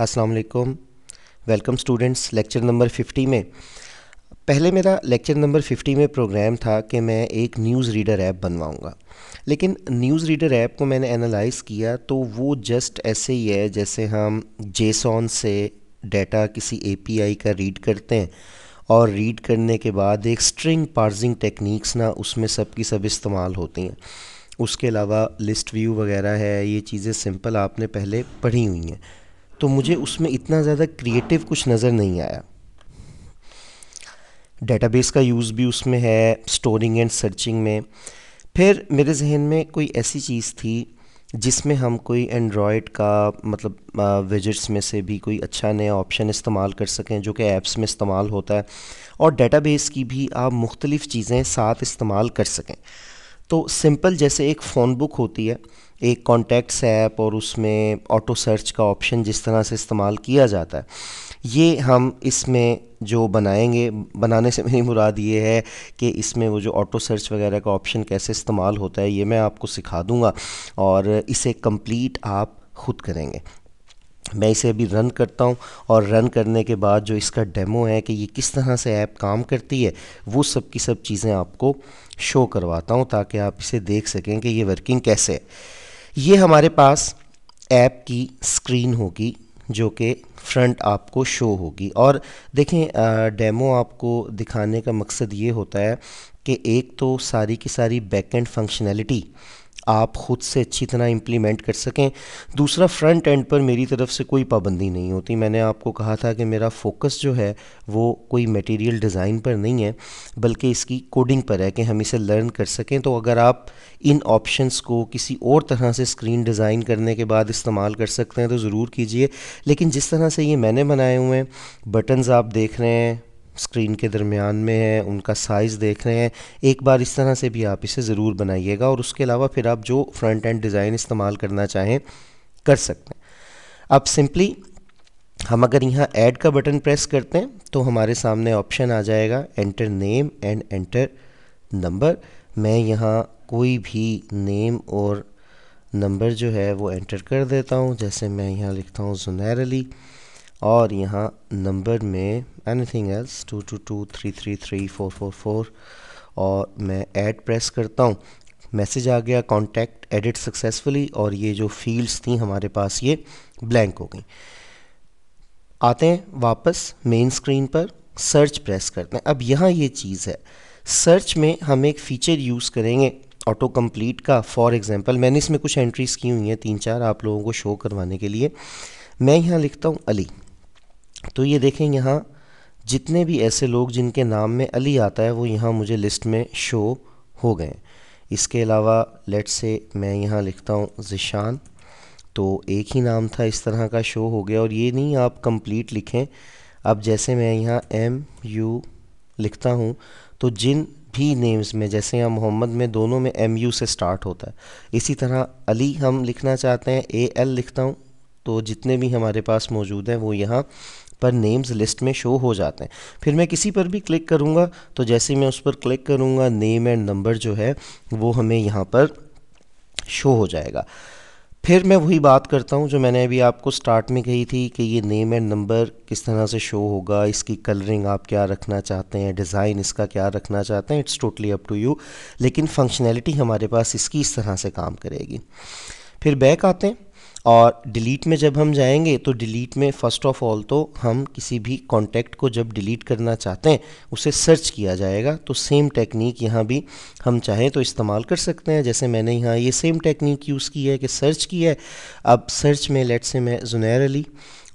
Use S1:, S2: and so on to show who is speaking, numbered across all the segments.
S1: अस्सलाम वालेकुम welcome students lecture number 50 में पहले मेरा लेक्चर नंबर 50 में प्रोग्राम था कि मैं एक न्यूज़ रीडर ऐप बनवाऊंगा लेकिन न्यूज़ रीडर ऐप को मैंने एनालाइज किया तो वो जस्ट ऐसे ही है जैसे हम जेसॉन से डाटा किसी एपीआई का रीड करते हैं और रीड करने के बाद एक स्ट्रिंग पार्जिंग टेक्निक्स ना उसमें सब की सब इस्तेमाल होती हैं उसके अलावा लिस्ट व्यू वगैरह है ये चीज़ें सिंपल आपने पहले पढ़ी हुई हैं तो मुझे उसमें इतना ज़्यादा क्रिएटिव कुछ नज़र नहीं आया डेटाबेस का यूज़ भी उसमें है स्टोरिंग एंड सर्चिंग में फिर मेरे जहन में कोई ऐसी चीज़ थी जिसमें हम कोई एंड्रॉयड का मतलब विजिट्स में से भी कोई अच्छा नया ऑप्शन इस्तेमाल कर सकें जो कि ऐप्स में इस्तेमाल होता है और डेटाबेस की भी आप मुख्तलिफ़ चीज़ें साथ इस्तेमाल कर सकें तो सिंपल जैसे एक फ़ोन बुक होती है एक कॉन्टैक्ट्स ऐप और उसमें ऑटो सर्च का ऑप्शन जिस तरह से इस्तेमाल किया जाता है ये हम इसमें जो बनाएंगे बनाने से मेरी मुराद ये है कि इसमें वो जो ऑटो सर्च वगैरह का ऑप्शन कैसे इस्तेमाल होता है ये मैं आपको सिखा दूँगा और इसे कंप्लीट आप खुद करेंगे मैं इसे अभी रन करता हूँ और रन करने के बाद जो इसका डेमो है कि ये किस तरह से ऐप काम करती है वो सब की सब चीज़ें आपको शो करवाता हूँ ताकि आप इसे देख सकें कि ये वर्किंग कैसे है ये हमारे पास ऐप की स्क्रीन होगी जो कि फ्रंट आपको शो होगी और देखें डेमो आपको दिखाने का मकसद ये होता है कि एक तो सारी की सारी बैकएंड फंक्शनैलिटी आप ख़ुद से अच्छी तरह इम्प्लीमेंट कर सकें दूसरा फ्रंट एंड पर मेरी तरफ से कोई पाबंदी नहीं होती मैंने आपको कहा था कि मेरा फोकस जो है वो कोई मटेरियल डिज़ाइन पर नहीं है बल्कि इसकी कोडिंग पर है कि हम इसे लर्न कर सकें तो अगर आप इन ऑप्शंस को किसी और तरह से स्क्रीन डिज़ाइन करने के बाद इस्तेमाल कर सकते हैं तो ज़रूर कीजिए लेकिन जिस तरह से ये मैंने बनाए हुए हैं बटन्स आप देख रहे हैं स्क्रीन के दरमियान में है उनका साइज़ देख रहे हैं एक बार इस तरह से भी आप इसे ज़रूर बनाइएगा और उसके अलावा फिर आप जो फ्रंट एंड डिज़ाइन इस्तेमाल करना चाहें कर सकते हैं अब सिंपली हम अगर यहाँ ऐड का बटन प्रेस करते हैं तो हमारे सामने ऑप्शन आ जाएगा enter name and enter number मैं यहाँ कोई भी नेम और नंबर जो है वो एंटर कर देता हूँ जैसे मैं यहाँ लिखता हूँ जुनैर अली और यहाँ नंबर में anything else two two two three three three four four four और मैं ऐड प्रेस करता हूँ मैसेज आ गया कॉन्टैक्ट एडिट सक्सेसफुली और ये जो फील्ड्स थी हमारे पास ये ब्लैंक हो गई आते हैं वापस मेन स्क्रीन पर सर्च प्रेस करते हैं अब यहाँ ये चीज़ है सर्च में हम एक फ़ीचर यूज़ करेंगे ऑटो कंप्लीट का फॉर एग्जांपल मैंने इसमें कुछ एंट्रीज़ की हुई हैं तीन चार आप लोगों को शो करवाने के लिए मैं यहाँ लिखता हूँ अली तो ये देखें यहाँ जितने भी ऐसे लोग जिनके नाम में अली आता है वो यहाँ मुझे लिस्ट में शो हो गए इसके अलावा लेट से मैं यहाँ लिखता हूँ ज़िशान तो एक ही नाम था इस तरह का शो हो गया और ये नहीं आप कंप्लीट लिखें अब जैसे मैं यहाँ एम यू लिखता हूँ तो जिन भी नेम्स में जैसे यहाँ मोहम्मद में दोनों में एम यू से स्टार्ट होता है इसी तरह अली हम लिखना चाहते हैं ए एल लिखता हूँ तो जितने भी हमारे पास मौजूद हैं वो यहाँ पर नेम्स लिस्ट में शो हो जाते हैं फिर मैं किसी पर भी क्लिक करूँगा तो जैसे मैं उस पर क्लिक करूँगा नेम एंड नंबर जो है वो हमें यहाँ पर शो हो जाएगा फिर मैं वही बात करता हूँ जो मैंने अभी आपको स्टार्ट में कही थी कि ये नेम एंड नंबर किस तरह से शो होगा इसकी कलरिंग आप क्या रखना चाहते हैं डिज़ाइन इसका क्या रखना चाहते हैं it's totally up to you लेकिन फंक्शनैलिटी हमारे पास इसकी इस तरह से काम करेगी फिर बैक आते हैं और डिलीट में जब हम जाएंगे तो डिलीट में फ़र्स्ट ऑफ ऑल तो हम किसी भी कॉन्टैक्ट को जब डिलीट करना चाहते हैं उसे सर्च किया जाएगा तो सेम टेक्निक यहाँ भी हम चाहें तो इस्तेमाल कर सकते हैं जैसे मैंने यहाँ ये सेम टेक्निक यूज़ की है कि सर्च की है अब सर्च में लेट से मैं जुनैर अली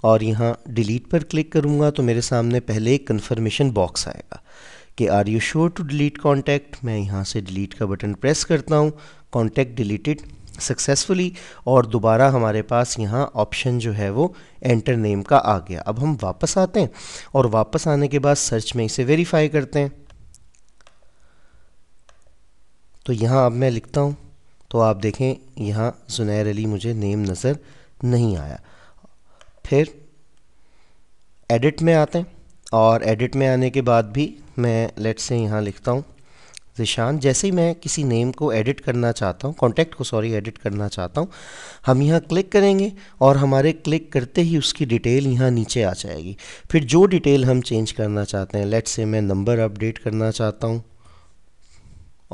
S1: और यहाँ डिलीट पर क्लिक करूँगा तो मेरे सामने पहले एक कन्फर्मेशन बॉक्स आएगा कि are you sure to delete contact मैं यहाँ से डिलीट का बटन प्रेस करता हूँ कॉन्टैक्ट डिलीटेड सक्सेसफुली और दोबारा हमारे पास यहाँ ऑप्शन जो है वो एंटर नेम का आ गया अब हम वापस आते हैं और वापस आने के बाद सर्च में इसे वेरीफाई करते हैं तो यहाँ अब मैं लिखता हूँ तो आप देखें यहाँ जुनैर अली मुझे नेम नज़र नहीं आया फिर एडिट में आते हैं और एडिट में आने के बाद भी मैं लेट से यहाँ लिखता हूँ जिशान जैसे ही मैं किसी नेम को एडिट करना चाहता हूँ कॉन्टैक्ट को सॉरी एडिट करना चाहता हूँ हम यहाँ क्लिक करेंगे और हमारे क्लिक करते ही उसकी डिटेल यहाँ नीचे आ जाएगी फिर जो डिटेल हम चेंज करना चाहते हैं लेट से मैं नंबर अपडेट करना चाहता हूँ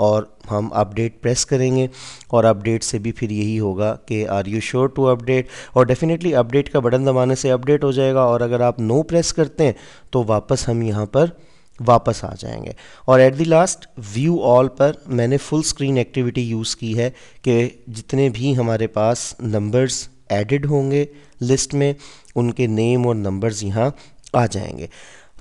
S1: और हम अपडेट प्रेस करेंगे और अपडेट से भी फिर यही होगा कि are you sure to update और डेफिनेटली अपडेट का बटन दबाने से अपडेट हो जाएगा और अगर आप नो प्रेस करते हैं तो वापस हम यहाँ पर वापस आ जाएंगे और at the last view all पर मैंने फुल स्क्रीन एक्टिविटी यूज़ की है कि जितने भी हमारे पास नंबर्स एडिड होंगे लिस्ट में उनके नेम और नंबर्स यहाँ आ जाएंगे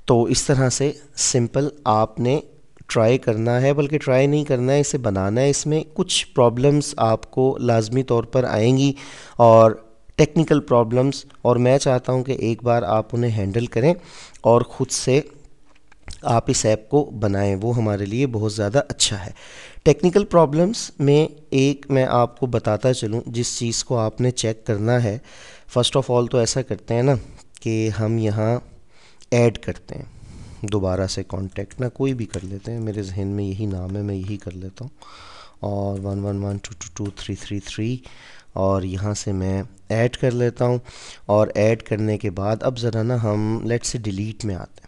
S1: तो इस तरह से सिंपल आपने ट्राई करना है बल्कि ट्राई नहीं करना है इसे बनाना है इसमें कुछ प्रॉब्लम्स आपको लाजमी तौर पर आएंगी और टेक्निकल प्रॉब्लम्स और मैं चाहता हूं कि एक बार आप उन्हें हैंडल करें और ख़ुद से आप इस ऐप को बनाएं वो हमारे लिए बहुत ज़्यादा अच्छा है टेक्निकल प्रॉब्लम्स में एक मैं आपको बताता चलूँ जिस चीज़ को आपने चेक करना है फ़र्स्ट ऑफ़ ऑल तो ऐसा करते हैं ना कि हम यहाँ ऐड करते हैं दोबारा से कांटेक्ट ना कोई भी कर लेते हैं मेरे जहन में यही नाम है मैं यही कर लेता हूँ और one one one two two two three three three और यहाँ से मैं ऐड कर लेता हूँ और ऐड करने के बाद अब ज़रा ना हम लेट से डिलीट में आते हैं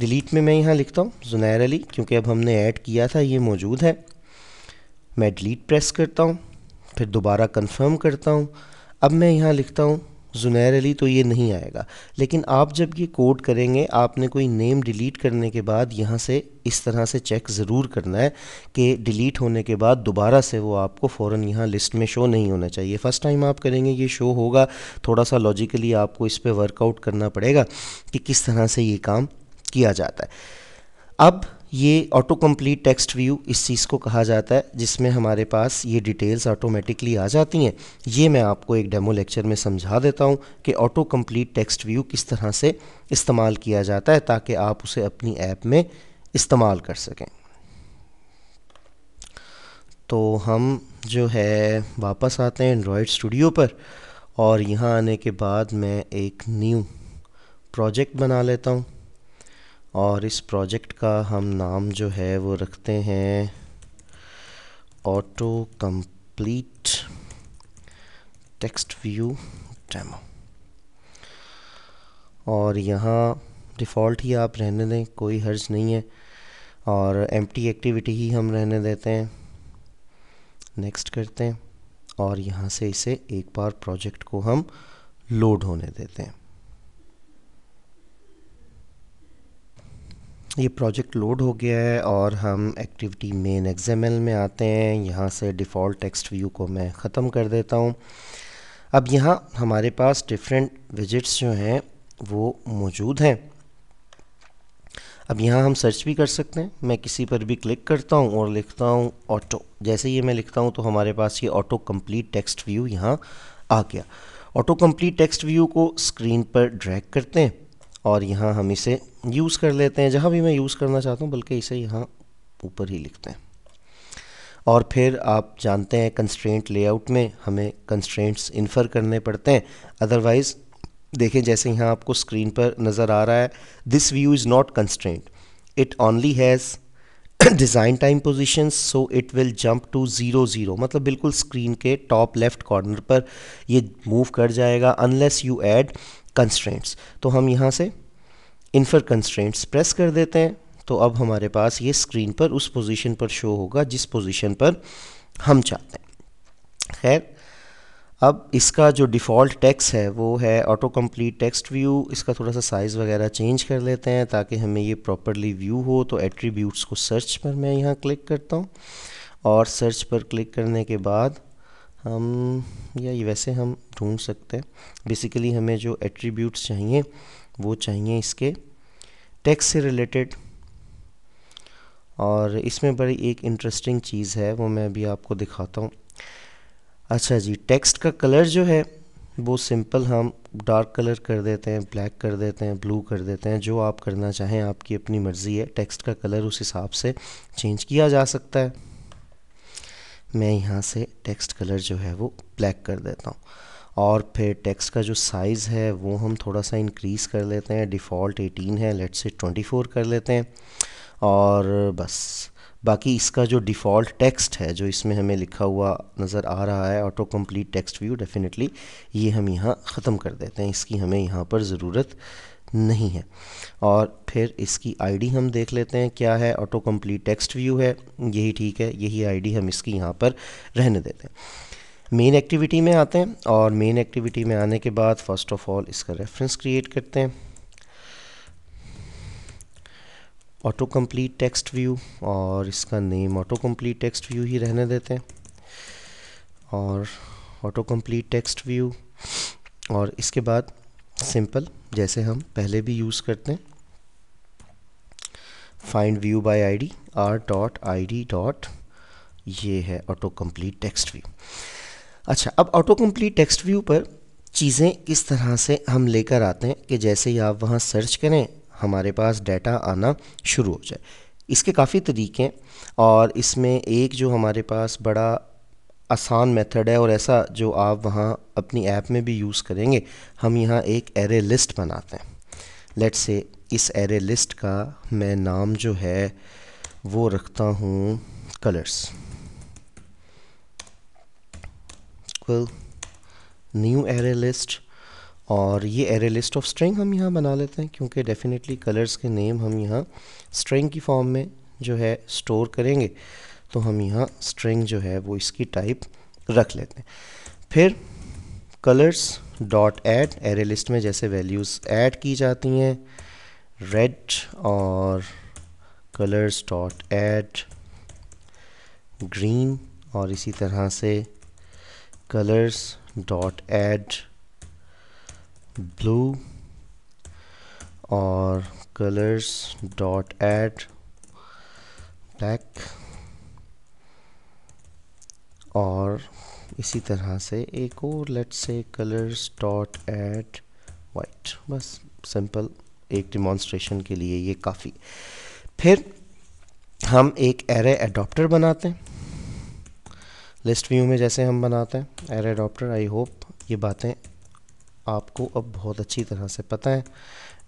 S1: डिलीट में मैं यहाँ लिखता हूँ जुनैर अली क्योंकि अब हमने ऐड किया था ये मौजूद है मैं डिलीट प्रेस करता हूँ फिर दोबारा कंफर्म करता हूँ अब मैं यहाँ लिखता हूँ जुनैर अली तो ये नहीं आएगा लेकिन आप जब ये कोड करेंगे आपने कोई नेम डिलीट करने के बाद यहाँ से इस तरह से चेक ज़रूर करना है कि डिलीट होने के बाद दोबारा से वो आपको फ़ौर यहाँ लिस्ट में शो नहीं होना चाहिए फ़र्स्ट टाइम आप करेंगे ये शो होगा थोड़ा सा लॉजिकली आपको इस पर वर्कआउट करना पड़ेगा कि किस तरह से ये काम किया जाता है अब ये ऑटो कम्प्लीट टेक्स्ट व्यू इस चीज़ को कहा जाता है जिसमें हमारे पास ये डिटेल्स ऑटोमेटिकली आ जाती हैं ये मैं आपको एक डेमो लेक्चर में समझा देता हूँ कि ऑटो कम्प्लीट टेक्स्ट व्यू किस तरह से इस्तेमाल किया जाता है ताकि आप उसे अपनी ऐप में इस्तेमाल कर सकें तो हम जो है वापस आते हैं एंड्रॉयड स्टूडियो पर और यहाँ आने के बाद मैं एक न्यू प्रोजेक्ट बना लेता हूँ और इस प्रोजेक्ट का हम नाम जो है वो रखते हैं auto complete text view demo और यहाँ डिफ़ॉल्ट ही आप रहने दें कोई हर्ज नहीं है और एम्प्टी एक्टिविटी ही हम रहने देते हैं नेक्स्ट करते हैं और यहाँ से इसे एक बार प्रोजेक्ट को हम लोड होने देते हैं ये प्रोजेक्ट लोड हो गया है और हम एक्टिविटी मेन एक्सएमएल में आते हैं यहाँ से डिफ़ॉल्ट टेक्स्ट व्यू को मैं ख़त्म कर देता हूँ अब यहाँ हमारे पास डिफरेंट विजिट्स जो हैं वो मौजूद हैं अब यहाँ हम सर्च भी कर सकते हैं मैं किसी पर भी क्लिक करता हूँ और लिखता हूँ ऑटो जैसे ही मैं लिखता हूँ तो हमारे पास ये ऑटो कम्प्लीट टेक्स्ट व्यू यहाँ आ गया ऑटो कम्प्लीट टेक्स्ट व्यू को स्क्रीन पर ड्रैग करते हैं और यहाँ हम इसे यूज़ कर लेते हैं जहाँ भी मैं यूज़ करना चाहता हूँ बल्कि इसे यहाँ ऊपर ही लिखते हैं और फिर आप जानते हैं कंस्ट्रेंट लेआउट में हमें कंस्ट्रेंट्स इन्फ़र करने पड़ते हैं अदरवाइज़ देखें जैसे यहाँ आपको स्क्रीन पर नज़र आ रहा है this view is not constraint it only has design time position so it will jump to zero zero मतलब बिल्कुल स्क्रीन के टॉप लेफ्ट कॉर्नर पर ये मूव कर जाएगा अनलेस यू एड कंस्ट्रेंट्स तो हम यहाँ से इन्फर कंस्ट्रेंट्स प्रेस कर देते हैं तो अब हमारे पास ये स्क्रीन पर उस पोजीशन पर शो होगा जिस पोजीशन पर हम चाहते हैं खैर अब इसका जो डिफ़ॉल्ट टैक्स है वो है ऑटो कम्प्लीट टेक्स्ट व्यू इसका थोड़ा सा साइज़ वगैरह चेंज कर लेते हैं ताकि हमें ये प्रॉपरली व्यू हो तो एट्रीब्यूट्स को सर्च पर मैं यहाँ क्लिक करता हूँ और सर्च पर क्लिक करने के बाद हम या वैसे हम ढूंढ सकते हैं बेसिकली हमें जो एट्रीब्यूट्स चाहिए वो चाहिए इसके टेक्स से रिलेटेड और इसमें बड़ी एक इंटरेस्टिंग चीज़ है वो मैं अभी आपको दिखाता हूँ अच्छा जी टेक्स्ट का कलर जो है वो सिंपल हम डार्क कलर कर देते हैं ब्लैक कर देते हैं ब्लू कर देते हैं जो आप करना चाहें आपकी अपनी मर्ज़ी है टेक्स्ट का कलर उस हिसाब से चेंज किया जा सकता है मैं यहाँ से टेक्स्ट कलर जो है वो ब्लैक कर देता हूँ और फिर टेक्स्ट का जो साइज़ है वो हम थोड़ा सा इंक्रीज़ कर लेते हैं डिफ़ॉल्ट एटीन है लेट से ट्वेंटी फ़ोर कर लेते हैं और बस बाकी इसका जो डिफ़ॉल्ट टेक्स्ट है जो इसमें हमें लिखा हुआ नज़र आ रहा है auto complete text view definitely ये हम यहाँ ख़त्म कर देते हैं इसकी हमें यहाँ पर ज़रूरत नहीं है और फिर इसकी आईडी हम देख लेते हैं क्या है ऑटो कम्प्लीट टेक्स्ट व्यू है यही ठीक है यही आईडी हम इसकी यहाँ पर रहने देते हैं मेन एक्टिविटी में आते हैं और मेन एक्टिविटी में आने के बाद फर्स्ट ऑफ ऑल इसका रेफरेंस क्रिएट करते हैं ऑटो कम्प्लीट टेक्स्ट व्यू और इसका name auto complete text view ही रहने देते हैं और ऑटो कम्प्लीट टेक्स्ट व्यू और इसके बाद सिंपल जैसे हम पहले भी यूज़ करते हैं find view by ID R dot ID dot ये है ऑटो कंप्लीट टेक्स्ट व्यू अच्छा अब ऑटो कंप्लीट टेक्स्ट व्यू पर चीज़ें किस तरह से हम लेकर आते हैं कि जैसे ही आप वहाँ सर्च करें हमारे पास डाटा आना शुरू हो जाए इसके काफ़ी तरीके हैं और इसमें एक जो हमारे पास बड़ा आसान मेथड है और ऐसा जो आप वहाँ अपनी ऐप में भी यूज़ करेंगे हम यहाँ एक एरे लिस्ट बनाते हैं लेट्स से इस एरे लिस्ट का मैं नाम जो है वो रखता हूँ कलर्स न्यू एरे लिस्ट और ये एरे लिस्ट ऑफ स्ट्रिंग हम यहाँ बना लेते हैं क्योंकि डेफिनेटली कलर्स के नेम हम यहाँ स्ट्रिंग की फॉर्म में जो है स्टोर करेंगे तो हम यहाँ स्ट्रिंग जो है वो इसकी टाइप रख लेते हैं फिर colours dot add array list में जैसे वैल्यूज़ ऐड की जाती हैं रेड और कलर्स डॉट ऐड ग्रीन और इसी तरह से कलर्स डॉट ऐड ब्लू और कलर्स डॉट ऐड ब्लैक और इसी तरह से एक और let's say colours dot add white बस सिंपल एक डिमॉन्स्ट्रेशन के लिए ये काफ़ी फिर हम एक एरे एडॉप्टर बनाते हैं लिस्ट व्यू में जैसे हम बनाते हैं एरे एडॉप्टर आई होप ये बातें आपको अब बहुत अच्छी तरह से पता है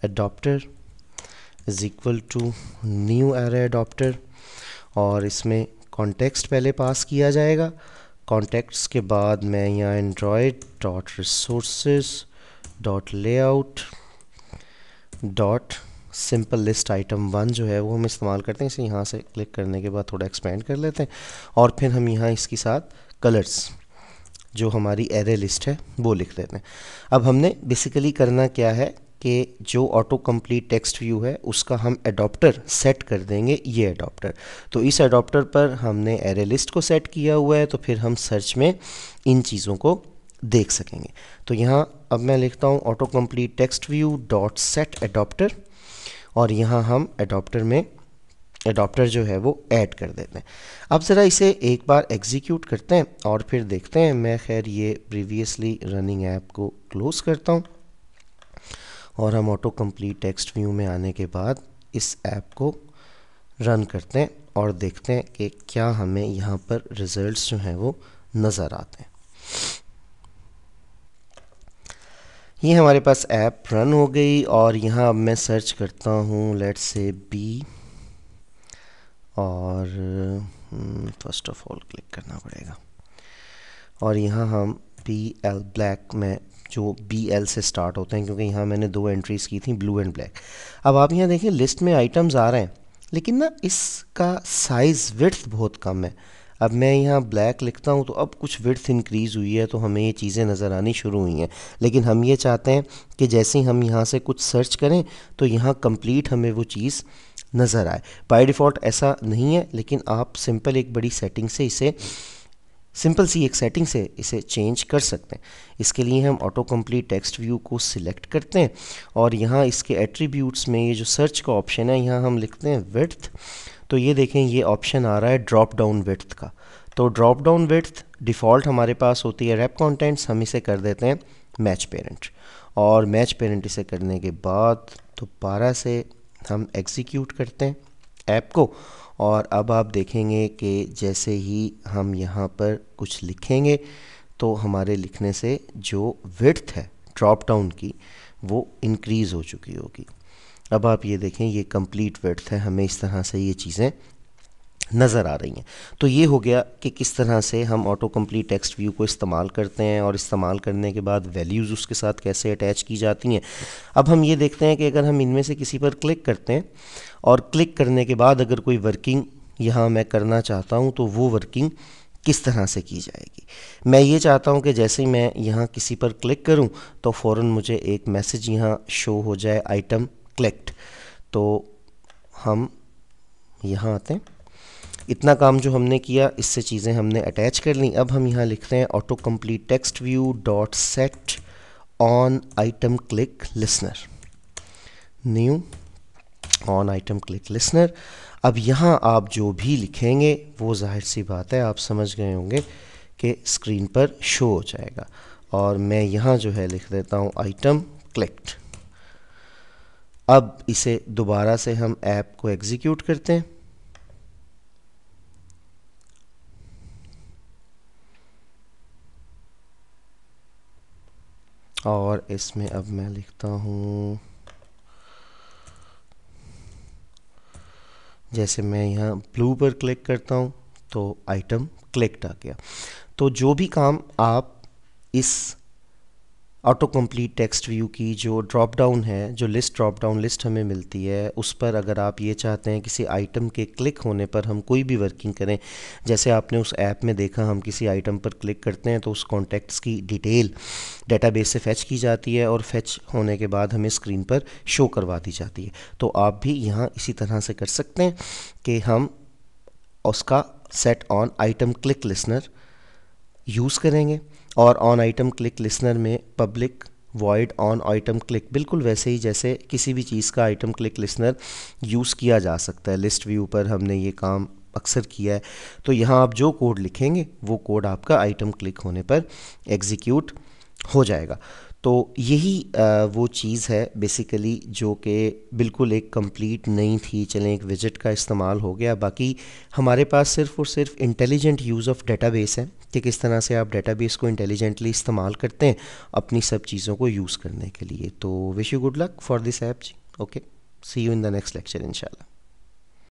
S1: adapter is equal to new array adapter और इसमें कॉन्टेक्स्ट पहले पास किया जाएगा कॉन्टेक्ट्स के बाद मैं यहाँ Android dot resource dot layout dot simple list item one जो है वो हम इस्तेमाल करते हैं इसे यहाँ से क्लिक करने के बाद थोड़ा एक्सपेंड कर लेते हैं और फिर हम यहाँ इसके साथ कलर्स जो हमारी एरे लिस्ट है वो लिख लेते हैं अब हमने बेसिकली करना क्या है कि जो ऑटो कंप्लीट टेक्स्ट व्यू है उसका हम एडॉप्टर सेट कर देंगे ये एडॉप्टर तो इस एडॉप्टर पर हमने एरे लिस्ट को सेट किया हुआ है तो फिर हम सर्च में इन चीज़ों को देख सकेंगे तो यहाँ अब मैं लिखता हूँ auto complete text view dot set adapter और यहाँ हम एडॉप्टर में एडॉप्टर जो है वो ऐड कर देते हैं अब ज़रा इसे एक बार एग्जीक्यूट करते हैं और फिर देखते हैं मैं खैर ये प्रीवियसली रनिंग ऐप को क्लोज़ करता हूँ और हम ऑटो कंप्लीट टेक्स्ट व्यू में आने के बाद इस ऐप को रन करते हैं और देखते हैं कि क्या हमें यहाँ पर रिज़ल्ट्स जो हैं वो नज़र आते हैं ये हमारे पास ऐप रन हो गई और यहाँ अब मैं सर्च करता हूँ लेट्स से बी और फर्स्ट ऑफ ऑल क्लिक करना पड़ेगा और यहाँ हम पी एल ब्लैक में जो बी एल से स्टार्ट होते हैं क्योंकि यहाँ मैंने दो एंट्रीज़ की थी ब्लू एंड ब्लैक अब आप यहाँ देखें लिस्ट में आइटम्स आ रहे हैं लेकिन ना इसका साइज़ विड्थ बहुत कम है अब मैं यहाँ ब्लैक लिखता हूँ तो अब कुछ विड्थ इंक्रीज़ हुई है तो हमें ये चीज़ें नज़र आनी शुरू हुई हैं लेकिन हम ये चाहते हैं कि जैसे ही हम यहाँ से कुछ सर्च करें तो यहाँ कंप्लीट हमें वो चीज़ नज़र आए बाय डिफ़ॉल्ट ऐसा नहीं है लेकिन आप सिंपल एक बड़ी सेटिंग से इसे सिंपल सी एक सेटिंग से इसे चेंज कर सकते हैं इसके लिए हम ऑटो कम्प्लीट टेक्स्ट व्यू को सिलेक्ट करते हैं और यहाँ इसके एट्रीब्यूट्स में ये जो सर्च का ऑप्शन है यहाँ हम लिखते हैं विर्थ तो ये देखें ये ऑप्शन आ रहा है ड्रॉप डाउन विर्थ का तो ड्रॉप डाउन विर्थ डिफ़ॉल्ट हमारे पास होती है रैप कॉन्टेंट्स हम इसे कर देते हैं मैच पेरेंट और मैच पेरेंट इसे करने के बाद दोबारा से हम एग्जीक्यूट करते हैं ऐप को और अब आप देखेंगे कि जैसे ही हम यहाँ पर कुछ लिखेंगे तो हमारे लिखने से जो विड्थ है ड्रॉप डाउन की वो इनक्रीज़ हो चुकी होगी अब आप ये देखें ये कंप्लीट विड्थ है हमें इस तरह से ये चीज़ें नज़र आ रही हैं तो ये हो गया कि किस तरह से हम ऑटो कम्प्लीट टेक्स्ट व्यू को इस्तेमाल करते हैं और इस्तेमाल करने के बाद वैल्यूज़ उसके साथ कैसे अटैच की जाती हैं अब हम ये देखते हैं कि अगर हम इनमें से किसी पर क्लिक करते हैं और क्लिक करने के बाद अगर कोई वर्किंग यहाँ मैं करना चाहता हूँ तो वो वर्किंग किस तरह से की जाएगी मैं ये चाहता हूँ कि जैसे ही मैं यहाँ किसी पर क्लिक करूँ तो फ़ौर मुझे एक मैसेज यहाँ शो हो जाए आइटम क्लिक्ड तो हम यहाँ आते हैं इतना काम जो हमने किया इससे चीज़ें हमने अटैच कर ली अब हम यहाँ लिख रहे हैं auto complete text view dot set on item click listener new on item click listener अब यहाँ आप जो भी लिखेंगे वो जाहिर सी बात है आप समझ गए होंगे कि स्क्रीन पर शो हो जाएगा और मैं यहाँ जो है लिख देता हूँ आइटम क्लिक्ड अब इसे दोबारा से हम ऐप को एग्जीक्यूट करते हैं और इसमें अब मैं लिखता हूँ जैसे मैं यहाँ ब्लू पर क्लिक करता हूँ तो आइटम क्लिक आ गया तो जो भी काम आप इस ऑटो कम्प्लीट टेक्स्ट व्यू की जो ड्रॉप डाउन है जो लिस्ट ड्रॉप डाउन लिस्ट हमें मिलती है उस पर अगर आप ये चाहते हैं किसी आइटम के क्लिक होने पर हम कोई भी वर्किंग करें जैसे आपने उस ऐप में देखा हम किसी आइटम पर क्लिक करते हैं तो उस कॉन्टेक्ट्स की डिटेल डेटाबेस से फैच की जाती है और फैच होने के बाद हमें स्क्रीन पर शो करवा दी जाती है तो आप भी यहाँ इसी तरह से कर सकते हैं कि हम उसका set on item click listener use करेंगे और ऑन आइटम क्लिक लिसनर में public void on item click बिल्कुल वैसे ही जैसे किसी भी चीज़ का आइटम क्लिक लिसनर यूज़ किया जा सकता है लिस्ट व्यू पर हमने ये काम अक्सर किया है तो यहाँ आप जो कोड लिखेंगे वो कोड आपका आइटम क्लिक होने पर एग्जीक्यूट हो जाएगा तो यही वो चीज़ है बेसिकली जो कि बिल्कुल एक कंप्लीट नहीं थी चलें एक विजिट का इस्तेमाल हो गया बाकी हमारे पास सिर्फ और सिर्फ इंटेलिजेंट यूज़ ऑफ डेटाबेस है कि किस तरह से आप डेटाबेस को इंटेलिजेंटली इस्तेमाल करते हैं अपनी सब चीज़ों को यूज़ करने के लिए तो wish you good luck for this app जी okay see you in the next lecture इनशाला